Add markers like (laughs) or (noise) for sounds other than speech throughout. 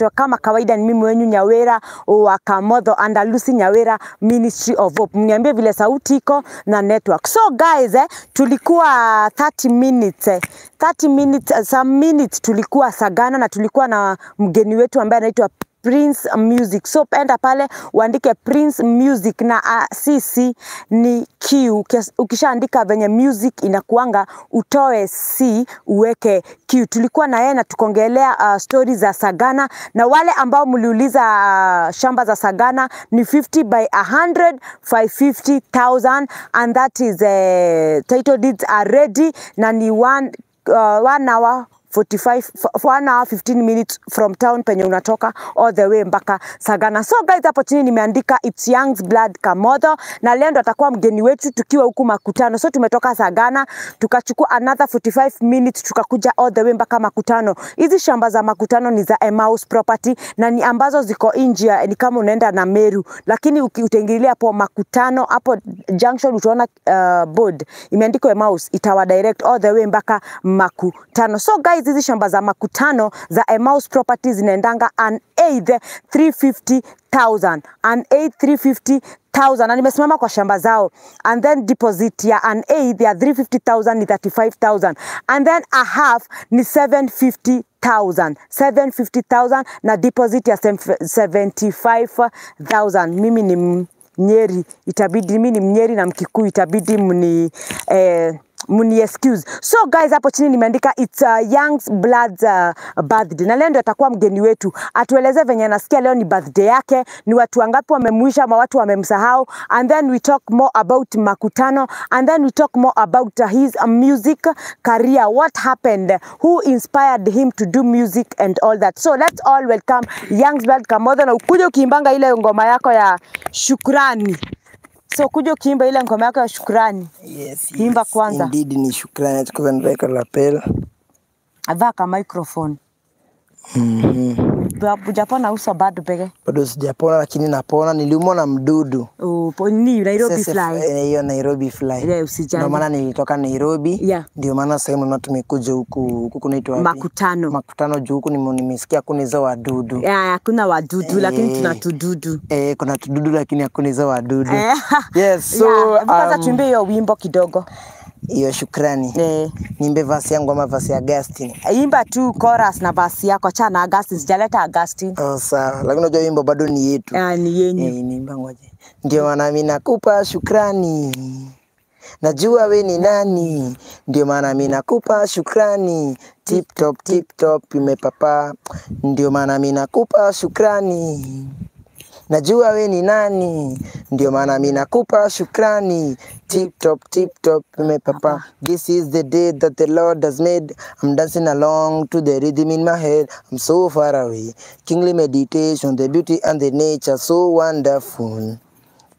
kuendeshwa kama kawaida. Ni mimi wenyu Nyawera wa Kamotho Andalusi Nyawera Ministry of Hope. Mniambie vile sauti iko na network. So guys eh, tulikuwa 30 minutes eh, 30 minutes, some minutes tulikuwa Sagana na tulikuwa na mgeni wetu ambaye anaitwa Prince Music. So penda pale uandike Prince Music na CC ni Q. Ukishaandika venye music inakuanga, utoe C uweke Q. Tulikuwa na yeye na tukongelea uh, stori za Sagana, na wale ambao mliuliza uh, shamba za Sagana ni 50 by 100 550,000 and that is uh, title deeds are ready na ni one, uh, one hour 45 for one hour 15 minutes from town penye unatoka all the way mpaka Sagana. So guys, hapo chini nimeandika it's Young's Blood Kamodho, na leo ndo atakuwa mgeni wetu tukiwa huku Makutano. So tumetoka Sagana tukachukua another 45 minutes tukakuja all the way mpaka Makutano. Hizi shamba za Makutano ni za Emmaus Property na ni ambazo ziko nje, ni kama unaenda na Meru, lakini utengelia hapo Makutano hapo junction utaona uh, board imeandikwa Emmaus, itawa direct all the way mpaka Makutano. So guys Otherwise hizi shamba za makutano za Emmaus Properties zinaendanga an eighth 350,000 an eighth 350,000 na nimesimama kwa shamba zao, and then deposit ya an eighth ya 350,000 ni 35,000 and then a half ni 750 750,000 750,000 na deposit ya 75,000. Mimi ni Mnyeri, itabidi mimi ni Mnyeri na Mkikuyu, itabidi mni eh, Muni excuse. So guys, hapo chini nimeandika it's uh, Young's blood uh, birthday, na leo ndio atakuwa mgeni wetu, atueleze venye anasikia leo ni birthday yake, ni watu wangapi wamemuisha ama watu wamemsahau, and then we talk more about makutano, and then we talk more about uh, his uh, music career, what happened, who inspired him to do music and all that. So let's all welcome Young's Blood Kamodho, na ukuje ukiimbanga ile ngoma yako ya shukrani. So kuja ukiimba ile ngoma yako ya shukrani. Yes, yes. Imba kwanza. Indeed ni shukrani tukozaniveka lapel. Avaka microphone. Mhm. Mm -hmm. Japona uso bado peke? Bado sijapona lakini napona. Niliumwa na mdudu. Oh, po, ni Nairobi Sese, fly. Eh, hiyo Nairobi fly. Yeah, usijali. Ndio maana nilitoka Nairobi. Yeah. Ndio maana sasa hivi tumekuja huku huku kunaitwa Makutano. Makutano juu huku nimesikia kuna hizo wadudu. Yeah, hakuna wadudu eh, lakini tuna tududu. Eh, kuna tududu lakini hakuna hizo wadudu. Eh. yes, (laughs) so yeah. Um, tuimbie hiyo wimbo kidogo hiyo shukrani yeah. nimbe vasi yangu ama vasi ya Agustin. Imba tu chorus na vasi yako, achana na Agustin, sijaleta Agustin. Oh, sawa, lakini unajua wimbo bado ni yetu. Ah, ni yenyu. Eh, niimba ngoje. Ndio maana mimi nakupa shukrani. Najua we ni nani, ndio maana mimi nakupa shukrani. Tip top tip top imepapa, ndio maana mimi nakupa shukrani najua we ni nani, ndio maana mi nakupa shukrani. Tip top tip top, me papa. This is the day that the Lord has made. I'm dancing along to the rhythm in my head. I'm so far away. Kingly meditation, the beauty and the nature so wonderful.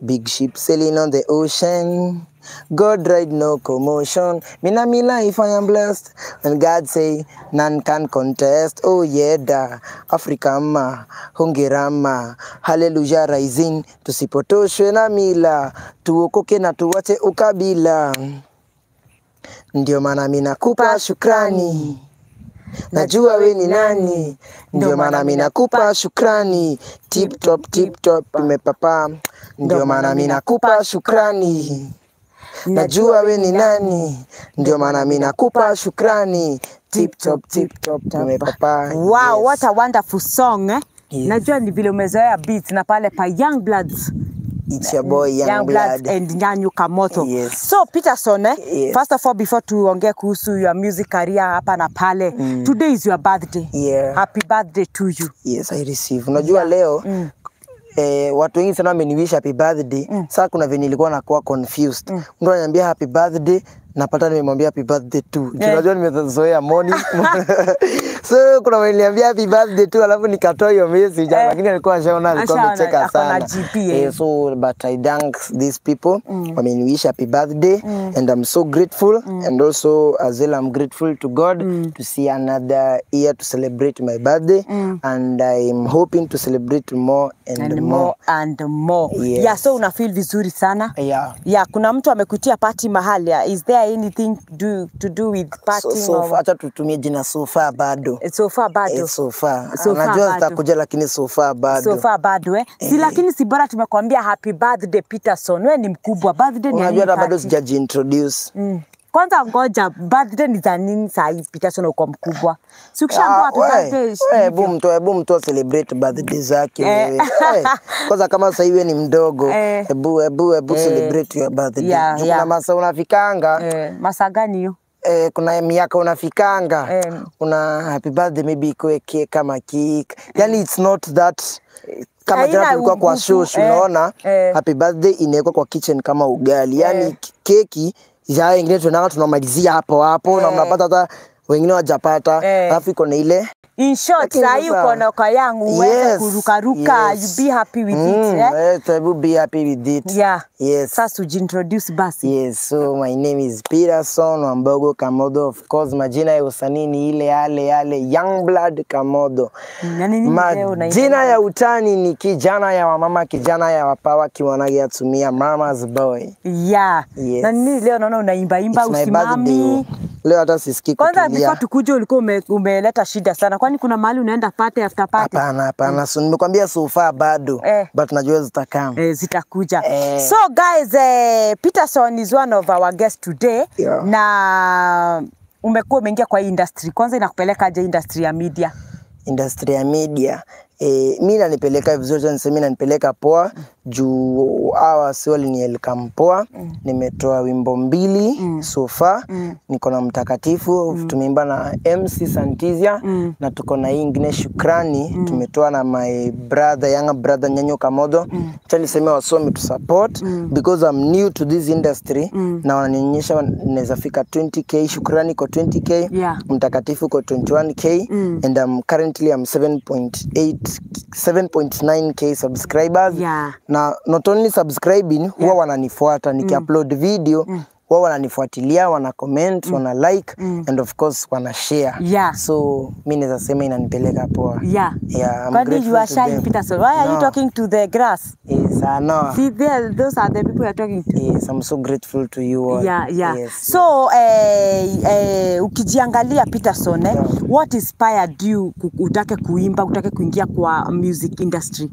Big ship sailing on the ocean. God ride no commotion. Me na me life I am blessed. When God say none can contest. Oh yeah da. Africa ma. Hongera ma. Hallelujah rising. Tusipotoshwe na mila. Tuokoke na tuwache ukabila. Ndiyo mana mina kupa shukrani. Najua we ni nani, Ndiyo mana mina kupa shukrani. Tip top tip top, tumepapa, ndio maana mimi nakupa shukrani najua we ni nani, ndio maana mi nakupa shukrani. Tip top tip top, tumepapa. Wow, yes. what a wonderful song eh? Yes. Najua ni vile umezoea beat na pale pa Young Bloods It's your boy Young, Young Blood. and Nyanyu Kamoto. Yes. So Peterson, eh, yes. first of all before tuongee kuhusu your music career hapa na pale. Mm. Today is your birthday. Yeah. Happy birthday to you. Yes, I receive. Unajua yeah. leo mm eh, watu wengi sana wameniwish happy birthday mm. Sasa kuna venye nilikuwa nakuwa confused mm. Mtu ananiambia happy birthday napata nimemwambia happy birthday tu. Yeah. Eh. Unajua nimezoea morning (laughs) (laughs) so kuna waniambia happy birthday tu, alafu nikatoa hiyo message eh, lakini alikuwa ashaona, alikuwa amecheka sana eh, so but I thank these people mm. wameniwish happy birthday mm. and I'm so grateful mm. and also as well I'm grateful to God mm. to see another year to celebrate my birthday mm. and I'm hoping to celebrate more and, and more. and more yes. yeah, so una feel vizuri sana yeah. yeah kuna mtu amekutia party mahali is there anything do, to do with party so, so, hata tutumie jina so far bado bado. Eh, so far bado. eh, so E, sofa. Sofa Najua zitakuja lakini so far bado. so far bado eh. Si e. lakini si bora tumekwambia happy birthday Peterson. Wewe ni mkubwa. Birthday ni Unajua hata bado sijaji introduce. Mm. Kwanza ngoja birthday ni za nini saa hii Peterson uko mkubwa. Si ukishaambiwa ah, tu birthday. Hebu mtoe, hebu mtoe celebrate birthday zake eh. wewe. Kwanza kama sasa hivi ni mdogo, hebu hebu hebu celebrate your birthday. Yeah, yeah. masa unafikanga. Eh, masa gani hiyo? eh, kuna miaka unafikanga mm. Eh. una happy birthday maybe ikuwe keki kama kiki eh. yani mm. it's not that kama jana tulikuwa kwa shush eh, unaona eh, happy birthday inawekwa kwa kitchen kama ugali yani eh, yaani keki ya ingine tunaanga tunamalizia hapo hapo eh, na mnapata hata wengine wajapata eh. alafu eh, iko na ile in short sahii uko na oka yangu uweze kuruka ruka, yes. you be happy with mm, it eh? yes, I will be happy with it yeah. yes. Sasa introduce basi. Yes, so my name is Peterson Wambogo Kamodo. Of course majina ya usanii ni ile yale yale Blood Kamodo. leo Na Majina ya utani ni kijana ya wamama, kijana ya wapawa, kiwanage atumia mama's boy. Yeah. Yes. Na nini leo naona unaimba imba, usimami. It's my birthday. Leo hata sisikii kwanza. Before tukuje, ulikuwa ume, umeleta shida sana, kwani kuna mahali unaenda pate after pate? Hapana, hapana, mm. Nimekwambia so far bado eh, but najua zitakam eh, zitakuja eh. So guys eh, Peterson is one of our guest today yeah. Na umekuwa umeingia kwa hii industry, kwanza inakupeleka aje industry ya media? Industry ya media E, mi nanipeleka vizuri sana, niseme nanipeleka poa juu hawa si walinieleka mpoa mm. Nimetoa wimbo mbili mm. so far mm. Niko na mtakatifu mm. Tumeimba na MC Santizia mm. na tuko na hii ingine shukrani mm. Tumetoa na my brother young brother Nyanyo Kamodo mm. Chaliseme wasomi tu support mm. because I'm new to this industry mm. na wananionyesha naweza fika 20k. Shukrani kwa 20k yeah. Mtakatifu kwa 21k mm. and I'm currently I'm 7.8 7.9k subscribers yeah. na not only subscribing huwa yeah. wananifuata nikiupload mm. video mm wao wananifuatilia, wana comment, mm. wana like mm. and of course wana share. Yeah. So mimi naweza sema inanipeleka poa. Yeah. Yeah, I'm grateful. you are shy Peterson. Why are you talking to the grass? Yes, I know. See there, those are the people you are talking to. Yes, I'm so grateful to you all. Yeah, yeah. Yes. So eh, eh, ukijiangalia Peterson eh, yeah. what inspired you utake kuimba, utake kuingia kwa music industry?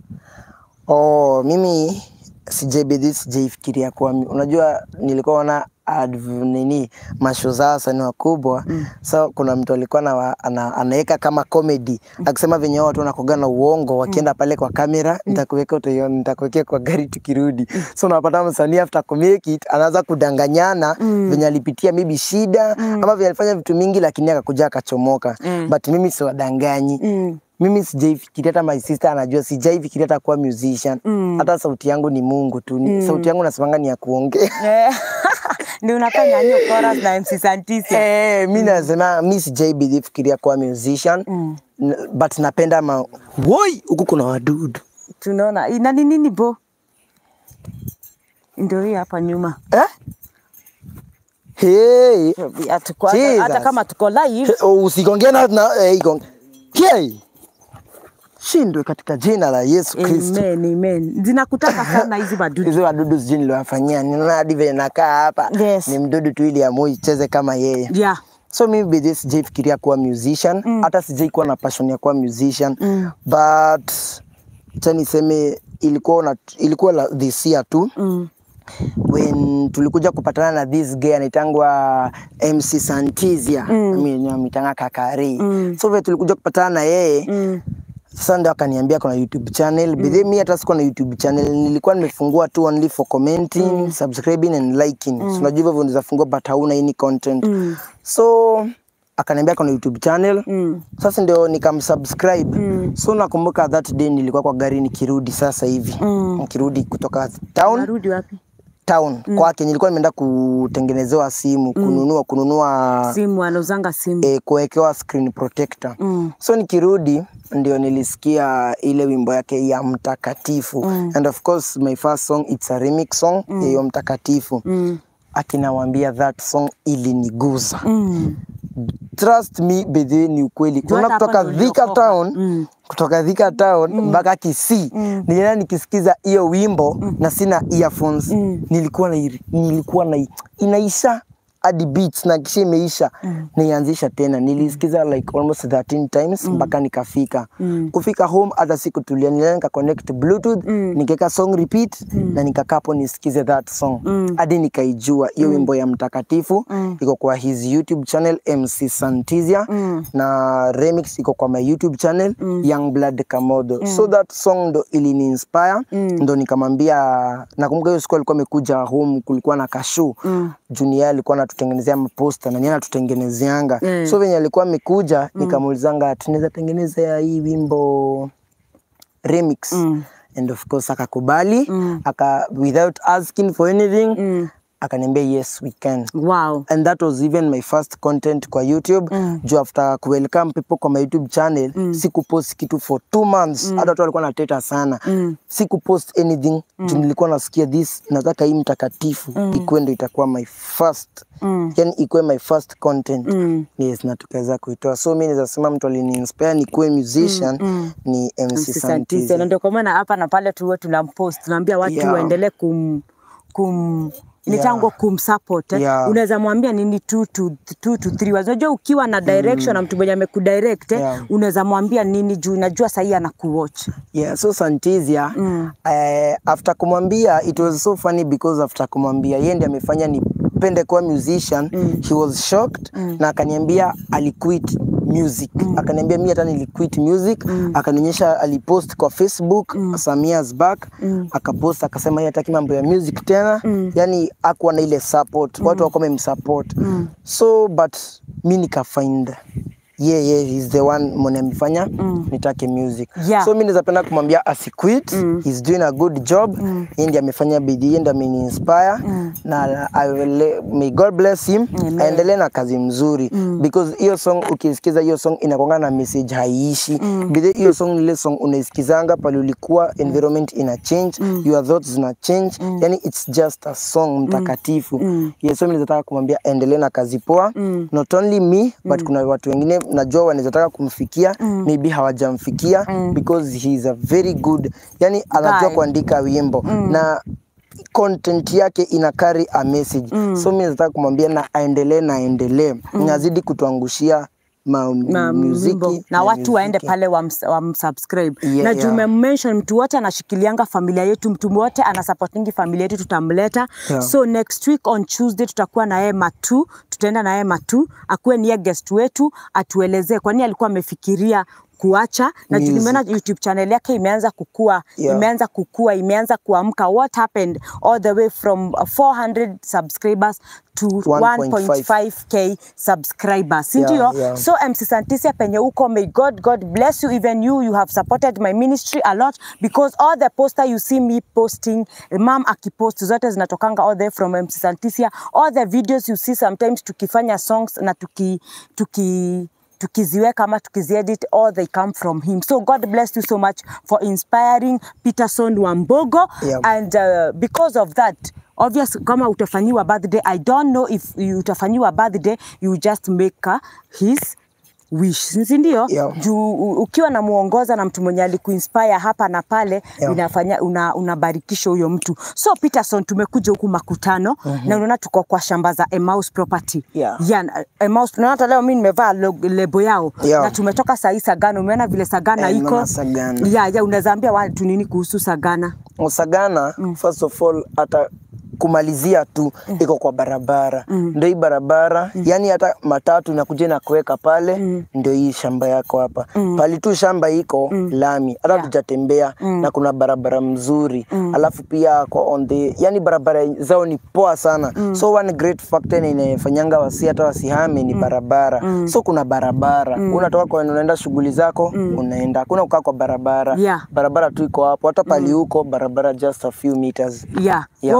Oh, mimi sijaibidhi, sijaifikiria kwa, unajua nilikuwa na nini masho zao wasanii wakubwa mm. So kuna mtu alikuwa na, ana, anaweka kama comedy mm. akisema venye watu wanakoga na uongo wakienda mm. pale kwa kamera, mm. nitakuweka utaiona, nitakuwekea kwa gari tukirudi. So unapata msanii after comedy anaanza kudanganyana mm. venye alipitia maybe shida mm. ama venye alifanya vitu mingi, lakini akakuja akachomoka mm. but mimi siwadanganyi mm mimi sijaifikiria, hata my sister anajua, sijaifikiria hata kuwa musician mm. hata sauti yangu ni Mungu tu mm. sauti yangu nasemanga ni ya kuongea (laughs) eh. (laughs) ndio unafanya hiyo chorus na MC Santisi. Eh, mimi mm. nasema mimi sijai fikiria kuwa musician mm. but napenda ma woi, huku kuna wadudu tunaona ina ni nini bo, ndio hii hapa nyuma eh? Hey. Hata kama tuko live oh, usikongea na, na eh, hey, ikong... hey zishindwe katika jina la Yesu Kristo. Amen, amen. Zinakutaka sana hizi madudu. Hizo wadudu zijini niliwafanyia nini na hadi vile nakaa hapa. Yes. Ni mdudu tu ili amui cheze kama yeye. Yeah. So mimi bidii sijaifikiria kuwa musician, mm. hata sijai kuwa na passion ya kuwa musician. Mm. But cha niseme ilikuwa na, ilikuwa la, this year tu. Mm when tulikuja kupatana na this guy anaitangwa MC Santizia mm. Mimi mitanga kakari mm. so vile tulikuja kupatana na yeye mm sasa ndo akaniambia kuna YouTube channel. Mm. Bidhe mi hata sikuwa na YouTube channel. Nilikuwa nimefungua tu only for commenting, mm. subscribing and liking. Mm. So unajua hivyo unaweza fungua but hauna any content. Mm. So akaniambia kuna YouTube channel. Mm. Sasa ndio nikamsubscribe. Mm. So nakumbuka that day nilikuwa kwa gari nikirudi sasa hivi. Mm. Nikirudi kutoka town. Narudi wapi? town mm. kwake nilikuwa nimeenda kutengenezewa simu mm. kununua kununua simu anauzanga simu e, kuwekewa screen protector mm. so nikirudi ndio nilisikia ile wimbo yake ya mtakatifu mm. and of course my first song it's a remix song mm. ya mtakatifu mm. akinawambia that song iliniguza mm. trust me bedhe ni ukweli kuna kutoka Thika town mm kutoka Thika town mm. mpaka mm. Kisii mm. nilienda nikisikiza hiyo wimbo mm. na sina earphones mm. nilikuwa na nilikuwa na inaisha hadi beats na kisha imeisha mm. nianzisha tena nilisikiza like almost 13 times mm. mpaka mm. nikafika mm. kufika home hata sikutulia nilea nika connect bluetooth mm. nikaeka song repeat mm. na nikakapo nisikize that song mm. hadi mm. nikaijua hiyo mm. wimbo ya mtakatifu mm. iko kwa his youtube channel mc santizia mm. na remix iko kwa my youtube channel mm. young blood kamodo mm. so that song ndo ili ni inspire mm. ndo nikamwambia nakumbuka hiyo siku alikuwa amekuja home kulikuwa na kashu mm. junior alikuwa na anatutengenezea maposta na yeye anatutengenezeanga mm. so venye alikuwa amekuja mm. nikamuulizanga tunaweza tengeneza hii wimbo remix mm. and of course akakubali mm. aka without asking for anything mm akaniambia yes we can. Wow. And that was even my first content kwa YouTube. Mm. Jo after welcome people kwa my YouTube channel, mm. sikupost kitu for two months. Mm. Hata watu walikuwa na teta sana. Mm. Sikupost anything. Mm. Juu nilikuwa nasikia this nataka hii mtakatifu mm. ikuwe ndio itakuwa my first. Mm. Yani ikuwe my first content. Mm. Yes, na tukaweza kuitoa. So mimi naweza sema mtu ni kuwe mm, musician mm. ni MC, MC Santizi. Na ndio kwa maana hapa na pale tuwe tunampost, tunaambia watu yeah. waendelee kum kum ni yeah. kumsupport eh. yeah. unaweza mwambia nini 2 to, two to Unajua ukiwa na mm-hmm. direction mm. na mtu mwenye amekudirect eh, yeah. unaweza mwambia nini juu unajua sahi anakuwatch. Yeah, so Santizia mm. uh, after kumwambia it was so funny because after kumwambia yeye ndiye amefanya nipende kuwa musician mm. he was shocked mm. na akaniambia alikuit music mm. akaniambia mi hata niliquit music mm. akanionyesha alipost kwa facebook mm. samias back mm. akapost akasema hataki mambo ya music tena mm. yani akuwa na ile support mm. watu wamemsupport mm. so but mi nikafind yeah, yeah, he's the one mwenye amefanya mm. nitake music yeah. so mi naweza kumwambia asiquit mm. he's doing a good job mm. yeye ndiye amefanya bidii yeye ndiye ameniinspire mm. na I will, may God bless him mm. aendelee na kazi mzuri mm. because hiyo song ukisikiza hiyo song inakonga na message haiishi mm. bidii hiyo song ile song unaisikizanga pale ulikuwa mm. environment ina change mm. your thoughts zina change mm. yani it's just a song mm. mtakatifu mm. yeah, so mi naweza kumwambia aendelee na kazi poa mm. not only me but mm. kuna watu wengine najua wanaezataka kumfikia mm. maybe hawajamfikia mm. because he is a very good yani anajua kuandika wimbo mm. na content yake ina carry a message mm. so mi nazataka kumwambia na aendelee na aendelee mm. nazidi kutuangushia ma, ma muziki na watu waende pale wamsubscribe yeah, na juu yeah. mention mtu wote anashikilianga familia yetu, mtu wote ana supportingi familia yetu, tutamleta yeah. So next week on Tuesday tutakuwa na yeye Matu, tutaenda na yeye Matu akuwe niye guest wetu, atuelezee kwa nini alikuwa amefikiria kuacha na juu nimeona YouTube channel yake imeanza kukua yeah. Imeanza kukua, imeanza kuamka. What happened all the way from 400 uh, subscribers to 1.5k subscribers, si ndio? Yeah, yeah. So MC Santisia penye uko, may God God bless you even you you have supported my ministry a lot because all the poster you see me posting, mam akipost zote zinatokanga all the way from MC Santisia, all the videos you see sometimes tukifanya songs na tuki tuki tukiziweka ama tukiziedit all they come from him so god bless you so much for inspiring peterson wambogo yeah. and uh, because of that obvious kama utafanyiwa birthday i don't know if utafanyiwa birthday you just make uh, his wish si ndio? Juu ukiwa na muongoza na mtu mwenye alikuinspire hapa na pale yeah. Inafanya una, unabarikisha huyo mtu. So Peterson, tumekuja huku makutano mm -hmm. na unaona tuko kwa shamba za Emmaus Property yeah. Yeah, Emmaus, unaona hata leo mimi nimevaa lebo yao yeah. na tumetoka saa hii Sagana, umeona vile Sagana yeah, iko ya Yeah, yeah, unaweza ambia watu nini kuhusu Sagana? Sagana mm. first of all hata kumalizia tu mm. iko kwa barabara mm. ndio hii barabara mm. yani hata matatu nakuja na kuweka pale mm. ndio hii shamba yako hapa mm. pali tu shamba iko mm. lami hata yeah. tujatembea mm. na kuna barabara mzuri mm. alafu pia kwa on the yani barabara zao ni poa sana mm. so one great factor inayofanyanga wasi hata wasihame ni mm. barabara mm. so kuna barabara mm. unatoka kwa unaenda shughuli zako mm. unaenda kuna kukaa kwa barabara yeah. barabara tu iko hapo hata pali mm. huko mm. barabara just a few meters yeah, yeah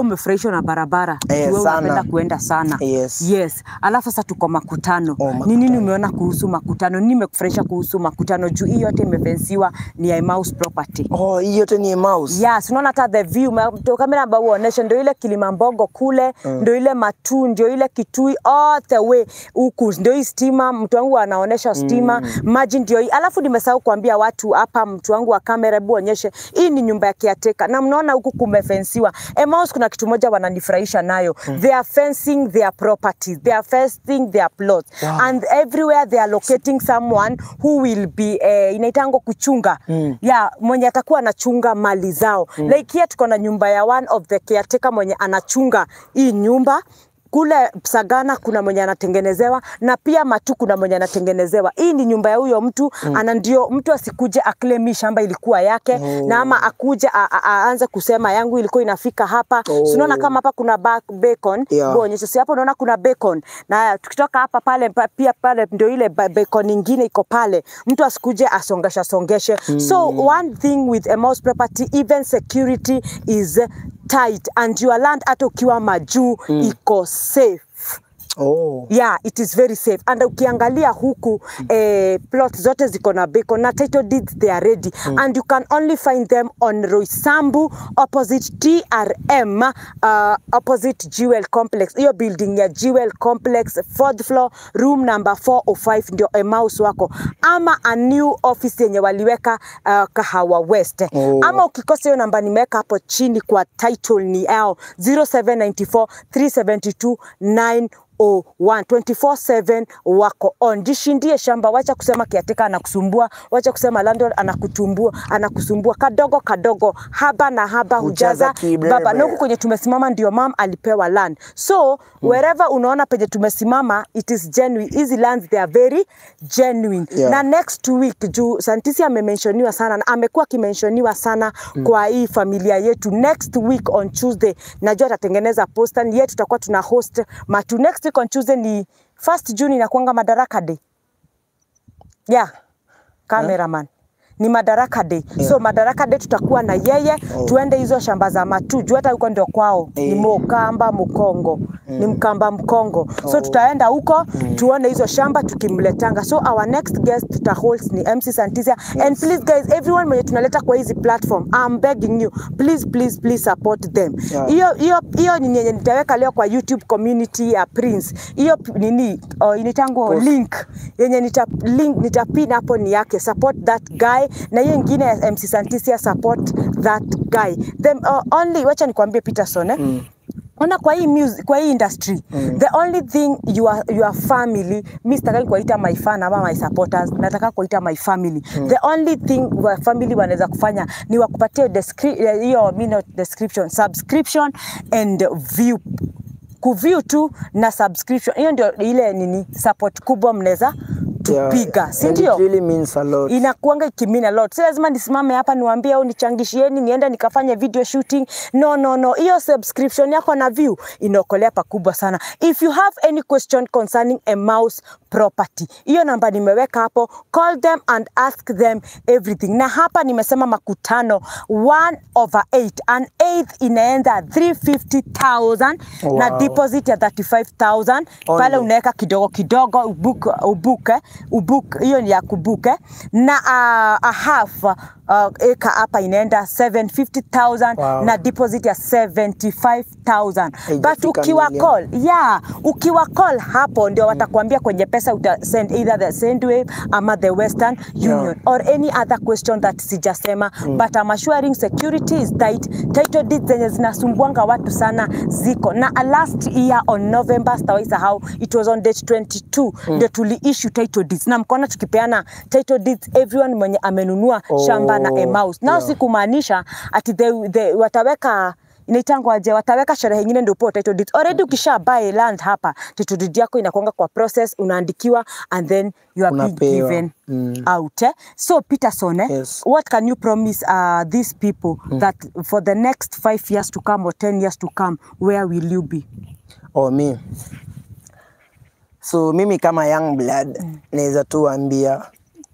tumeunganishwa na barabara eh, wewe unapenda kuenda sana yes. Yes. Alafu sasa tuko makutano. Oh, Ni nini umeona kuhusu makutano? Nini imekufurahisha kuhusu makutano? Juu hii yote imefensiwa ni Emmaus property. Oh, hii yote ni Emmaus. Yes, unaona hata the view to kamera ambayo uonesha ndio ile Kilimambogo kule, mm. ndio ile Matu, ndio ile Kitui all the way huku, ndio hii stima, mtu wangu anaonesha stima, mm. maji ndio hii. Alafu nimesahau kuambia watu hapa, mtu wangu wa kamera, hebu onyeshe hii ni nyumba ya kiateka na mnaona huku kumefensiwa. Emmaus kuna kitu moja wananifurahisha nayo mm. they are fencing their properties they are fencing their plots wow. and everywhere they are locating someone who will be uh, eh, inaitango kuchunga mm. yeah mwenye atakuwa anachunga mali zao mm. like here tuko na nyumba ya one of the caretaker mwenye anachunga hii nyumba kule Psagana kuna mwenye anatengenezewa na pia Matu kuna mwenye anatengenezewa. Hii ni nyumba ya huyo mtu mm. ana ndio mtu asikuje aklemi shamba ilikuwa yake oh. na ama akuje aanze kusema yangu ilikuwa inafika hapa oh. Unaona kama hapa kuna bacon yeah. Bonye sisi hapo unaona kuna bacon na tukitoka hapa pale pia pale ndio ile bacon nyingine iko pale, mtu asikuje asongesha songeshe mm. so one thing with a most property even security is tight and your land hata ukiwa majuu mm. iko safe Oh. Yeah, it is very safe. And ukiangalia huku hmm. eh, plot zote ziko na Bacon na title deeds they are ready mm. and you can only find them on Roysambu opposite TRM uh, opposite Jewel Complex. Hiyo building ya Jewel Complex fourth floor room number 405 ndio emaus wako ama a new office yenye waliweka uh, Kahawa West. Oh. Ama ukikosa hiyo namba nimeweka hapo chini kwa title ni L 0794 372 9 101 24/7 wako on. Jishindie shamba, wacha kusema kiatika anakusumbua, wacha kusema landlord anakutumbua, anakusumbua kadogo kadogo, haba na haba hujaza baba. Na huku kwenye tumesimama ndio mam alipewa land, so mm. wherever unaona penye tumesimama it is genuine. Hizi lands they are very genuine yeah. na next week juu Santisi amementioniwa sana na amekuwa akimenshoniwa sana mm. kwa hii familia yetu. Next week on Tuesday najua atatengeneza poster yetu, tutakuwa tuna host matu next siku on Tuesday ni first June inakuanga Madaraka Day. Yeah, cameraman. Huh? ni Madaraka Day yeah. So Madaraka Day tutakuwa na yeye oh. Tuende hizo shamba za matu matuju, hata huko ndio kwao hey. Ni eh. Mukamba Mkongo mm. Ni Mkamba Mkongo oh. So tutaenda huko mm. Tuone hizo shamba tukimletanga. So our next guest tuta host ni MC Santizia yes. And please guys, everyone mwenye tunaleta kwa hizi platform I'm begging you please please please support them hiyo yeah. hiyo hiyo ni yenye nitaweka leo kwa YouTube community ya Prince hiyo nini oh, initangu link yenye nita link nitapin hapo ni yake support that guy na hiyo ingine MC Santisia support that guy them uh, only wacha nikwambie Peterson eh? mm ona kwa hii music, kwa hii industry mm. the only thing you are, your family mi sitaki kuwaita my fan ama my supporters nataka kuwaita my family mm. the only thing your family wanaweza kufanya ni wakupatie eh, hiyo mi not description subscription and view kuview tu na subscription hiyo ndio ile nini support kubwa mnaweza kutupiga sindio Inakuanga ikimean a lot. Si lazima nisimame hapa niwaambie au nichangishieni nienda nikafanya video shooting. No, no, no. Hiyo subscription yako na view inaokolea pakubwa sana. If you have any question concerning a mouse property, hiyo namba nimeweka hapo, call them and ask them everything. Na hapa nimesema makutano 1 over 8 an 8 inaenda 350,000 wow. na deposit ya 35,000 pale unaweka kidogo kidogo ubuke, ubuke ubook, hiyo ni ya kubook eh? na uh, a half uh, eka hapa inaenda 750,000 wow. na deposit ya 75,000 but ukiwa call yeah, ukiwa call hapo ndio mm. watakwambia kwenye pesa uta send either the send Sendwave ama the Western yeah. Union or any other question that sijasema mm. but I'm assuring security is tight. Title deeds zenye zinasumbuanga watu sana ziko na last year on November sitawaisahau it was on date 22 mm. ndio tuli issue title title deeds, na mkona tukipeana title deeds everyone mwenye amenunua oh, shamba na Emmaus oh, nao, yeah. sikumaanisha ati they, they, wataweka inaitangwa aje, wataweka sherehe nyingine ndio upewe title deed. Already ukisha buy land hapa, title deed yako inakuanga kwa process, unaandikiwa and then you are being given mm. out. Eh? So Peterson, eh, yes. what can you promise uh, these people mm. that for the next 5 years to come or 10 years to come, where will you be? Oh, me. So mimi kama young blood mm. naweza tu waambia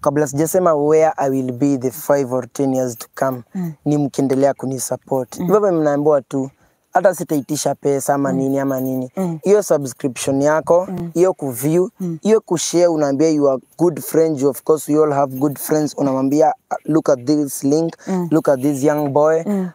kabla sijasema where I will be the 5 or 10 years to come mm. ni mkiendelea kunisupport mm. hivyo mnaambiwa tu hata sitaitisha pesa ama mm. nini ama nini mm. hiyo mm. subscription yako mm. hiyo mm. kuview hiyo mm. kushare, unaambia you are good friends, you of course you all have good friends, unamwambia look at this link mm. look at this young boy mm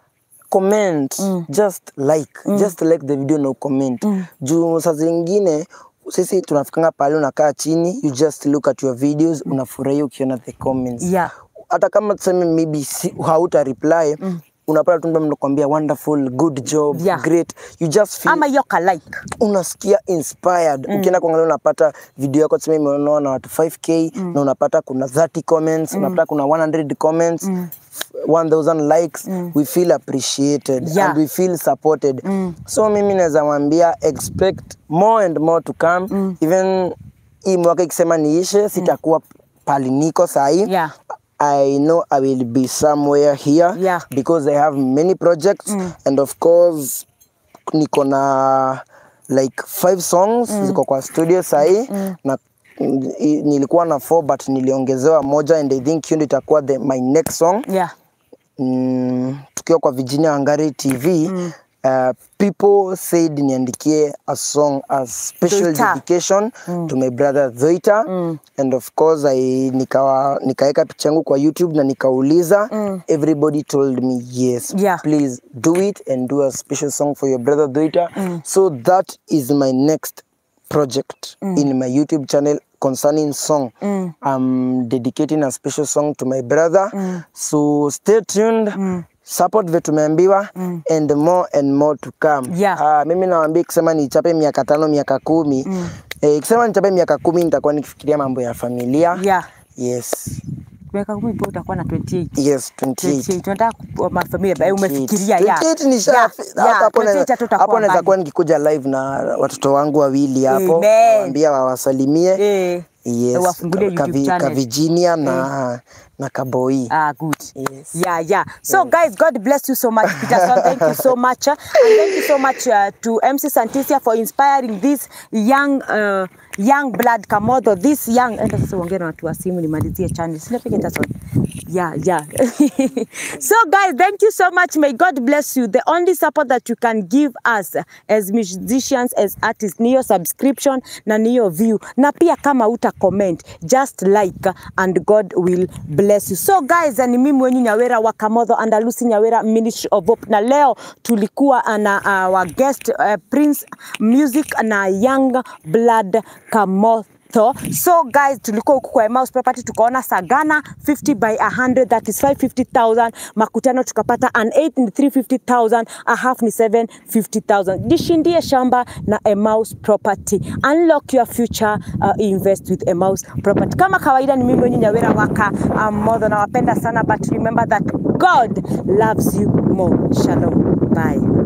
comment mm. just like mm. just like the video na no comment mm. juu saa zingine sisi tunafikanga pale, unakaa chini, you just look at your videos, mm. unafurahia ukiona the comments yeah hata kama tuseme maybe si, hauta reply mm unapata tu mtu anakuambia wonderful, good job, yeah. great. You just feel ama yoka like. Unasikia inspired. Mm. Ukienda kuangalia unapata video yako tuseme imeonwa na watu 5k mm. na unapata kuna 30 comments, mm. unapata kuna 100 comments. Mm. 1000 likes mm. we feel appreciated yeah. and we feel supported mm. so mimi naweza mwambia expect more and more to come mm. even hii mwaka ikisema niishe sitakuwa mm. pali niko sahii yeah. I know I will be somewhere here yeah. because I have many projects mm. and of course niko na like five songs mm. ziko kwa studio sahi mm. na nilikuwa na four but niliongezewa moja and I think hiyo ndio itakuwa the my next song yeah. mm, tukiwa kwa Virginia Wangari TV mm Uh, people said niandikie a song as special Zoita. dedication mm. to my brother Zoita mm. and of course I nikawa nikaweka picha yangu kwa YouTube na nikauliza mm. everybody told me yes yeah. please do it and do a special song for your brother Zoita mm. so that is my next project mm. in my YouTube channel concerning song. Mm. I'm dedicating a special song to my brother. Mm. So stay tuned. Mm support vile tumeambiwa mm. and more and more to come. Yeah. Uh, mimi nawaambia kusema nichape miaka tano miaka kumi mm. eh, kusema nichape miaka kumi nitakuwa nikifikiria mambo ya familia yeah. Yes miaka kumi pia utakuwa na 28. Yes, 28. Tunataka mafamilia ambayo umefikiria ya. 28 ni nisha hapo naweza kuwa nikikuja live na watoto wangu wawili hapo, waambia wawasalimie. Eh yes, wafungulie YouTube ka, Virginia na eh. na Kaboi. Ah, good. Yes. Yeah, yeah. So yes. guys, God bless you so much, Peterson. thank you so (laughs) much. Uh, and thank you so much uh, to MC Santisia for inspiring this young uh, young blood Kamodo, this young enda eh, sasa uongee na watu wa simu nimalizie channel. Sina piga tason. Yeah, yeah. (laughs) so guys, thank you so much. May God bless you. The only support that you can give us as musicians, as artists ni your subscription na ni your view. Na pia kama uta comment, just like and God will bless you. So guys, ni mimi wenyu Nyawera wa and Alusi Nyawera Ministry of Hope. Na leo tulikuwa na uh, wa guest uh, Prince Music na Young Blood Kamoto. So guys, tulikuwa huku kwa Emmaus Property tukaona Sagana 50 by 100 that is 550,000, Makutano tukapata an 8 ni 350,000, a half ni 750,000. Jishindie shamba na Emmaus Property. Unlock your future, uh, invest with Emmaus Property. Kama kawaida ni mimi mwenye Nyawira Waka um, Modho, nawapenda sana but remember that God loves you more. Shalom. Bye.